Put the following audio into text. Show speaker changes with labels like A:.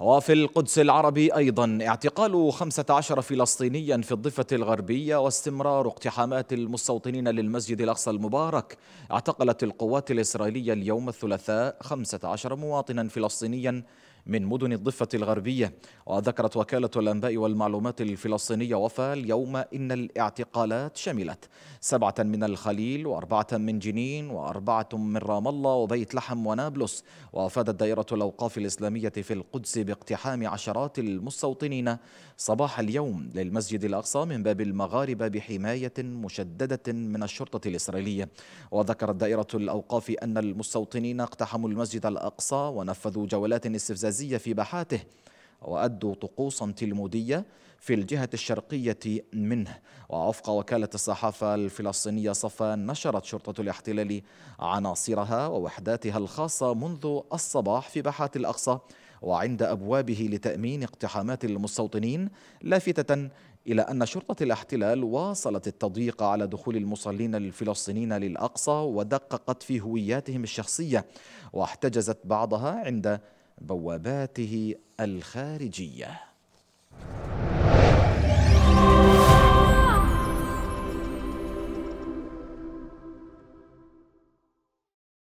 A: وفي القدس العربي أيضا اعتقال 15 فلسطينيا في الضفة الغربية واستمرار اقتحامات المستوطنين للمسجد الأقصى المبارك اعتقلت القوات الإسرائيلية اليوم الثلاثاء 15 مواطنا فلسطينيا من مدن الضفة الغربية وذكرت وكالة الأنباء والمعلومات الفلسطينية وفا اليوم إن الاعتقالات شملت سبعة من الخليل وأربعة من جنين وأربعة من رام الله وبيت لحم ونابلس وأفادت دائرة الأوقاف الإسلامية في القدس باقتحام عشرات المستوطنين صباح اليوم للمسجد الأقصى من باب المغاربة بحماية مشددة من الشرطة الإسرائيلية وذكرت دائرة الأوقاف أن المستوطنين اقتحموا المسجد الأقصى ونفذوا جولات استفزازية في باحاته وأدوا طقوسا تلمودية في الجهة الشرقية منه ووفق وكالة الصحافة الفلسطينية صفا نشرت شرطة الاحتلال عناصرها ووحداتها الخاصة منذ الصباح في باحات الأقصى وعند أبوابه لتأمين اقتحامات المستوطنين لافتة إلى أن شرطة الاحتلال واصلت التضييق على دخول المصلين الفلسطينيين للأقصى ودققت في هوياتهم الشخصية واحتجزت بعضها عند بواباته الخارجيه